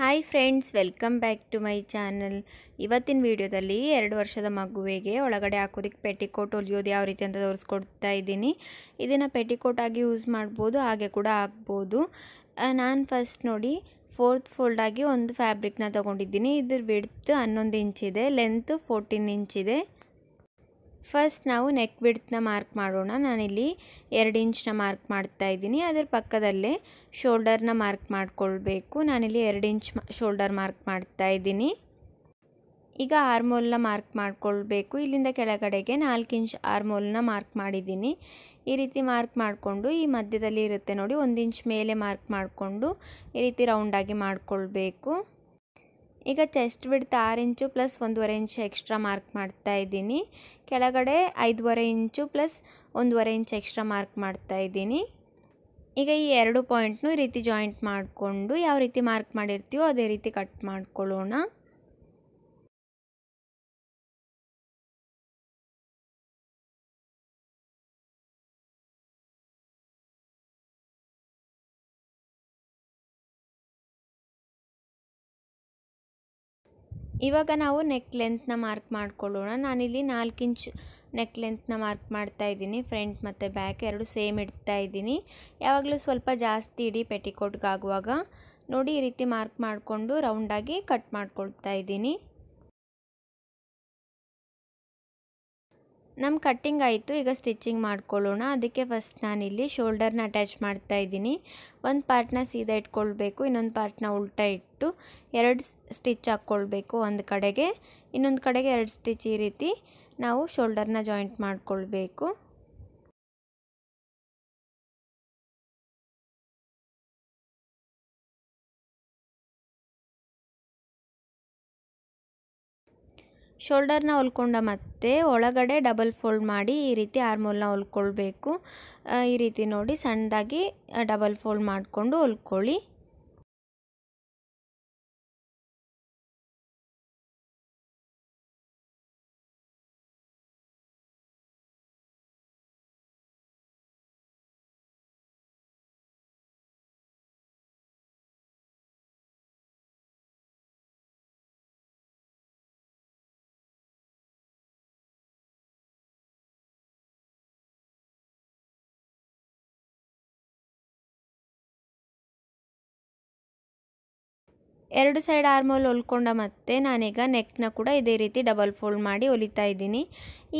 hi friends welcome back to my channel ಇವತ್ತಿನ ವಿಡಿಯೋದಲ್ಲಿ ಎರಡು ವರ್ಷದ ಮಗುವಿಗೆ ಒಳಗಡೆ ಹಾಕೋದಕ್ಕೆ ಪೆಟಿಕೋಟ್ ಹೊಲಿಯೋದು ಯಾವ ರೀತಿ ಅಂತ ತೋರಿಸ್ಕೊಡ್ತಾ ಇದ್ದೀನಿ ಇದನ್ನು ಪೆಟಿಕೋಟ್ ಆಗಿ ಯೂಸ್ ಮಾಡ್ಬೋದು ಹಾಗೆ ಕೂಡ ಹಾಕ್ಬೋದು ನಾನು ಫಸ್ಟ್ ನೋಡಿ ಫೋರ್ತ್ ಫೋಲ್ಡಾಗಿ ಒಂದು ಫ್ಯಾಬ್ರಿಕ್ನ ತೊಗೊಂಡಿದ್ದೀನಿ ಇದ್ರ ವಿಡ್ತ್ ಹನ್ನೊಂದು ಇಂಚಿದೆ ಲೆಂತ್ ಫೋರ್ಟೀನ್ ಇಂಚಿದೆ ಫಸ್ಟ್ ನಾವು ನೆಕ್ ಬಿಡ್ತನ್ನ ಮಾರ್ಕ್ ಮಾಡೋಣ ನಾನಿಲ್ಲಿ ಎರಡು ಇಂಚನ್ನ ಮಾರ್ಕ್ ಮಾಡ್ತಾ ಇದ್ದೀನಿ ಅದರ ಪಕ್ಕದಲ್ಲೇ ಶೋಲ್ಡರ್ನ ಮಾರ್ಕ್ ಮಾಡಿಕೊಳ್ಬೇಕು ನಾನಿಲ್ಲಿ ಎರಡು ಇಂಚ್ ಶೋಲ್ಡರ್ ಮಾರ್ಕ್ ಮಾಡ್ತಾ ಇದ್ದೀನಿ ಈಗ ಆರ್ಮೋಲ್ನ ಮಾರ್ಕ್ ಮಾಡಿಕೊಳ್ಬೇಕು ಇಲ್ಲಿಂದ ಕೆಳಗಡೆಗೆ ನಾಲ್ಕು ಇಂಚ್ ಆರ್ಮೋಲ್ನ ಮಾರ್ಕ್ ಮಾಡಿದ್ದೀನಿ ಈ ರೀತಿ ಮಾರ್ಕ್ ಮಾಡಿಕೊಂಡು ಈ ಮಧ್ಯದಲ್ಲಿ ಇರುತ್ತೆ ನೋಡಿ ಒಂದು ಇಂಚ್ ಮೇಲೆ ಮಾರ್ಕ್ ಮಾಡಿಕೊಂಡು ಈ ರೀತಿ ರೌಂಡಾಗಿ ಮಾಡಿಕೊಳ್ಬೇಕು ಈಗ ಚೆಸ್ಟ್ ಬಿಡ್ತ ಆರು ಇಂಚು ಪ್ಲಸ್ ಒಂದೂವರೆ ಇಂಚು ಎಕ್ಸ್ಟ್ರಾ ಮಾರ್ಕ್ ಮಾಡ್ತಾ ಇದ್ದೀನಿ ಕೆಳಗಡೆ ಐದೂವರೆ ಇಂಚು ಪ್ಲಸ್ ಒಂದೂವರೆ ಇಂಚ್ ಎಕ್ಸ್ಟ್ರಾ ಮಾರ್ಕ್ ಮಾಡ್ತಾ ಇದ್ದೀನಿ ಈಗ ಈ ಎರಡು ಪಾಯಿಂಟ್ನೂ ಈ ರೀತಿ ಜಾಯಿಂಟ್ ಮಾಡಿಕೊಂಡು ಯಾವ ರೀತಿ ಮಾರ್ಕ್ ಮಾಡಿರ್ತೀವೋ ಅದೇ ರೀತಿ ಕಟ್ ಮಾಡ್ಕೊಳ್ಳೋಣ ಇವಾಗ ನಾವು ನೆಕ್ ಲೆಂತ್ನ ಮಾರ್ಕ್ ಮಾಡ್ಕೊಳ್ಳೋಣ ನಾನಿಲ್ಲಿ ನಾಲ್ಕು ಇಂಚ್ ನೆಕ್ ಲೆಂತ್ನ ಮಾರ್ಕ್ ಮಾಡ್ತಾ ಇದ್ದೀನಿ ಫ್ರಂಟ್ ಮತ್ತು ಬ್ಯಾಕ್ ಎರಡು ಸೇಮ್ ಇಡ್ತಾ ಇದ್ದೀನಿ ಯಾವಾಗಲೂ ಸ್ವಲ್ಪ ಜಾಸ್ತಿ ಇಡಿ ಪೆಟಿಕೋಟ್ಗಾಗುವಾಗ ನೋಡಿ ಈ ರೀತಿ ಮಾರ್ಕ್ ಮಾಡಿಕೊಂಡು ರೌಂಡಾಗಿ ಕಟ್ ಮಾಡ್ಕೊಳ್ತಾ ಇದ್ದೀನಿ ನಮ್ಮ ಕಟ್ಟಿಂಗ್ ಆಯಿತು ಈಗ ಸ್ಟಿಚ್ಚಿಂಗ್ ಮಾಡ್ಕೊಳ್ಳೋಣ ಅದಕ್ಕೆ ಫಸ್ಟ್ ನಾನಿಲ್ಲಿ ಶೋಲ್ಡರ್ನ ಅಟ್ಯಾಚ್ ಮಾಡ್ತಾ ಇದ್ದೀನಿ ಒಂದು ಪಾರ್ಟ್ನ ಸೀದಾ ಇಟ್ಕೊಳ್ಬೇಕು ಇನ್ನೊಂದು ಪಾರ್ಟ್ನ ಉಲ್ಟಾ ಇಟ್ಟು ಎರಡು ಸ್ಟಿಚ್ ಹಾಕ್ಕೊಳ್ಬೇಕು ಒಂದು ಕಡೆಗೆ ಇನ್ನೊಂದು ಕಡೆಗೆ ಎರಡು ಸ್ಟಿಚ್ ಈ ರೀತಿ ನಾವು ಶೋಲ್ಡರ್ನ ಜಾಯಿಂಟ್ ಮಾಡಿಕೊಳ್ಬೇಕು ಶೋಲ್ಡರ್ನ ಹೊಲ್ಕೊಂಡ ಮತ್ತೆ ಒಳಗಡೆ ಡಬಲ್ ಫೋಲ್ಡ್ ಮಾಡಿ ಈ ರೀತಿ ಆರ್ಮೋಲ್ನ ಹೊಲ್ಕೊಳ್ಬೇಕು ಈ ರೀತಿ ನೋಡಿ ಸಣ್ಣದಾಗಿ ಡಬಲ್ ಫೋಲ್ಡ್ ಮಾಡಿಕೊಂಡು ಹೊಲ್ಕೊಳ್ಳಿ ಎರಡು ಸೈಡ್ ಆರ್ಮೋಲ್ ಹೊಲ್ಕೊಂಡ ಮತ್ತೆ ನಾನೀಗ ನೆಕ್ನ ಕೂಡ ಇದೇ ರೀತಿ ಡಬಲ್ ಫೋಲ್ಡ್ ಮಾಡಿ ಹೊಲಿತಾ ಇದ್ದೀನಿ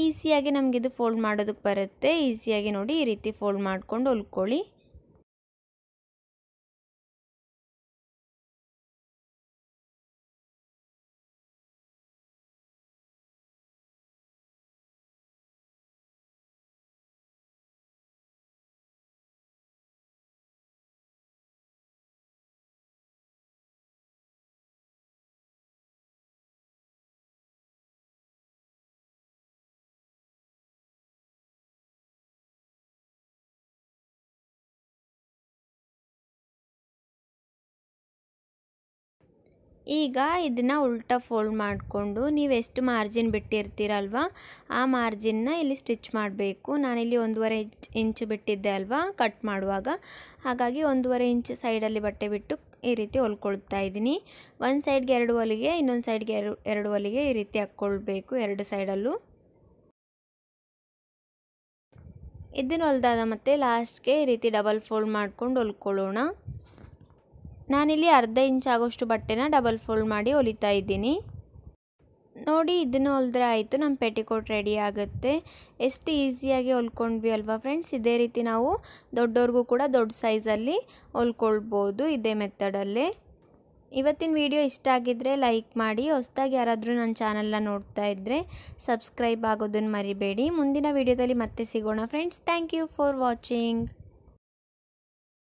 ಈಸಿಯಾಗಿ ನಮಗಿದು ಫೋಲ್ಡ್ ಮಾಡೋದಕ್ಕೆ ಬರುತ್ತೆ ಈಸಿಯಾಗಿ ನೋಡಿ ಈ ರೀತಿ ಫೋಲ್ಡ್ ಮಾಡಿಕೊಂಡು ಹೊಲ್ಕೊಳ್ಳಿ ಈಗ ಇದನ್ನು ಉಲ್ಟಾ ಫೋಲ್ಡ್ ಮಾಡಿಕೊಂಡು ನೀವು ಎಷ್ಟು ಮಾರ್ಜಿನ್ ಬಿಟ್ಟಿರ್ತೀರಲ್ವ ಆ ಮಾರ್ಜಿನ್ನ ಇಲ್ಲಿ ಸ್ಟಿಚ್ ಮಾಡಬೇಕು ನಾನಿಲ್ಲಿ ಒಂದೂವರೆ ಇಂಚ್ ಬಿಟ್ಟಿದ್ದೆ ಅಲ್ವಾ ಕಟ್ ಮಾಡುವಾಗ ಹಾಗಾಗಿ ಒಂದೂವರೆ ಇಂಚ್ ಸೈಡಲ್ಲಿ ಬಟ್ಟೆ ಬಿಟ್ಟು ಈ ರೀತಿ ಹೊಲ್ಕೊಳ್ತಾ ಇದ್ದೀನಿ ಒಂದು ಸೈಡ್ಗೆ ಎರಡು ಹೊಲಿಗೆ ಇನ್ನೊಂದು ಸೈಡ್ಗೆ ಎರಡು ಎರಡು ಹೊಲಿಗೆ ಈ ರೀತಿ ಹಾಕ್ಕೊಳ್ಬೇಕು ಎರಡು ಸೈಡಲ್ಲೂ ಇದನ್ನು ಹೊಲ್ದಾದ ಮತ್ತೆ ಲಾಸ್ಟ್ಗೆ ಈ ರೀತಿ ಡಬಲ್ ಫೋಲ್ಡ್ ಮಾಡ್ಕೊಂಡು ಹೊಲ್ಕೊಳ್ಳೋಣ ನಾನಿಲ್ಲಿ ಅರ್ಧ ಇಂಚ್ ಆಗೋಷ್ಟು ಬಟ್ಟೆನ ಡಬಲ್ ಫೋಲ್ಡ್ ಮಾಡಿ ಹೊಲಿತಾ ಇದ್ದೀನಿ ನೋಡಿ ಇದನ್ನು ಹೊಲಿದ್ರೆ ಆಯಿತು ನಮ್ಮ ಪೆಟಿಕೋಟ್ ರೆಡಿ ಆಗುತ್ತೆ ಎಷ್ಟು ಈಸಿಯಾಗಿ ಹೊಲ್ಕೊಂಡ್ವಿ ಅಲ್ವಾ ಫ್ರೆಂಡ್ಸ್ ಇದೇ ರೀತಿ ನಾವು ದೊಡ್ಡವ್ರಿಗೂ ಕೂಡ ದೊಡ್ಡ ಸೈಜಲ್ಲಿ ಹೊಲ್ಕೊಳ್ಬೋದು ಇದೇ ಮೆಥಡಲ್ಲೇ ಇವತ್ತಿನ ವಿಡಿಯೋ ಇಷ್ಟ ಆಗಿದ್ದರೆ ಲೈಕ್ ಮಾಡಿ ಹೊಸ್ದಾಗಿ ಯಾರಾದರೂ ನನ್ನ ಚಾನಲ್ನ ನೋಡ್ತಾ ಇದ್ದರೆ ಸಬ್ಸ್ಕ್ರೈಬ್ ಆಗೋದನ್ನು ಮರಿಬೇಡಿ ಮುಂದಿನ ವಿಡಿಯೋದಲ್ಲಿ ಮತ್ತೆ ಸಿಗೋಣ friends thank you for watching